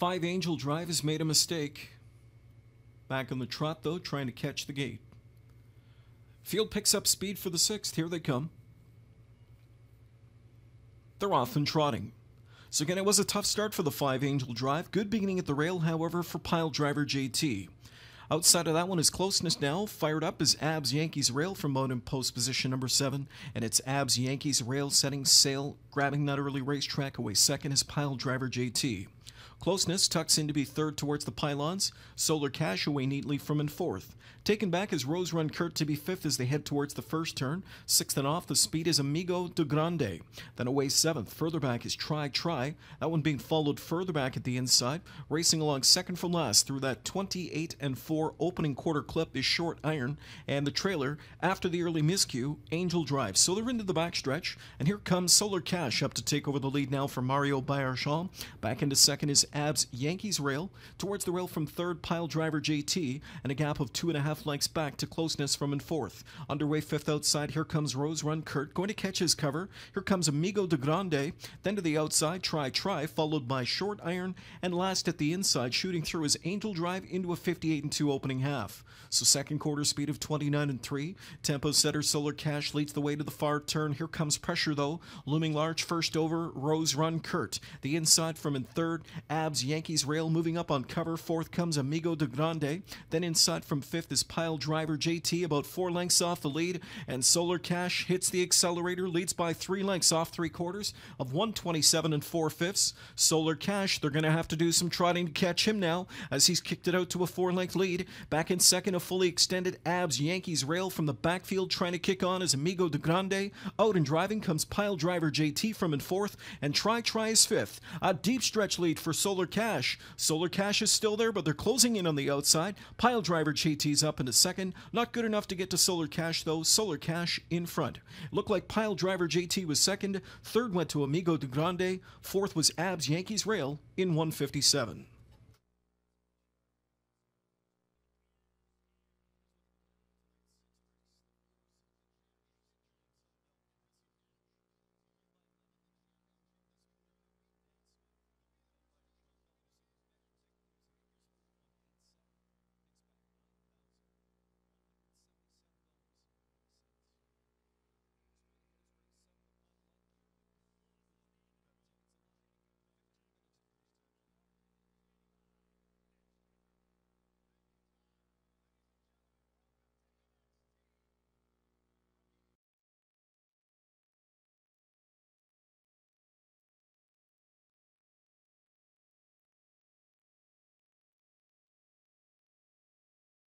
Five Angel Drive has made a mistake. Back on the trot, though, trying to catch the gate. Field picks up speed for the sixth. Here they come. They're off and trotting. So again, it was a tough start for the Five Angel Drive. Good beginning at the rail, however, for pile driver JT. Outside of that one is closeness now. Fired up is Abs Yankees Rail from modem post position number seven, and it's Abs Yankees Rail setting sail, grabbing that early racetrack away. Second is pile driver JT. Closeness tucks in to be third towards the pylons, Solar Cash away neatly from and fourth. Taken back is Rose Run Kurt to be fifth as they head towards the first turn. Sixth and off, the speed is Amigo de Grande. Then away seventh. Further back is Try Try, that one being followed further back at the inside. Racing along second from last through that 28 and 4 opening quarter clip is Short Iron, and the trailer, after the early miscue, Angel Drive. So they're into the backstretch, and here comes Solar Cash up to take over the lead now for Mario Bayarchon. Back into second is is Ab's Yankees rail towards the rail from third pile driver JT and a gap of two and a half lengths back to closeness from and fourth. Underway fifth outside, here comes Rose Run Kurt going to catch his cover. Here comes Amigo de Grande, then to the outside, try try, followed by short iron, and last at the inside, shooting through his angel drive into a 58 and 2 opening half. So second quarter speed of 29 and 3. Tempo setter Solar Cash leads the way to the far turn. Here comes pressure though. Looming large first over, Rose Run Kurt. The inside from in third, Abs Yankees rail moving up on cover. Fourth comes Amigo de Grande. Then inside from fifth is Pile Driver JT, about four lengths off the lead. And Solar Cash hits the accelerator, leads by three lengths off three quarters of 127 and four fifths. Solar Cash, they're going to have to do some trotting to catch him now as he's kicked it out to a four length lead. Back in second, a fully extended Abs Yankees rail from the backfield trying to kick on as Amigo de Grande. Out and driving comes Pile Driver JT from in fourth, and Try Try is fifth. A deep stretch lead for for Solar Cash. Solar Cash is still there, but they're closing in on the outside. Pile Driver JT's up in a second. Not good enough to get to Solar Cash, though. Solar Cash in front. Looked like Pile Driver JT was second. Third went to Amigo de Grande. Fourth was Abs Yankees Rail in 157.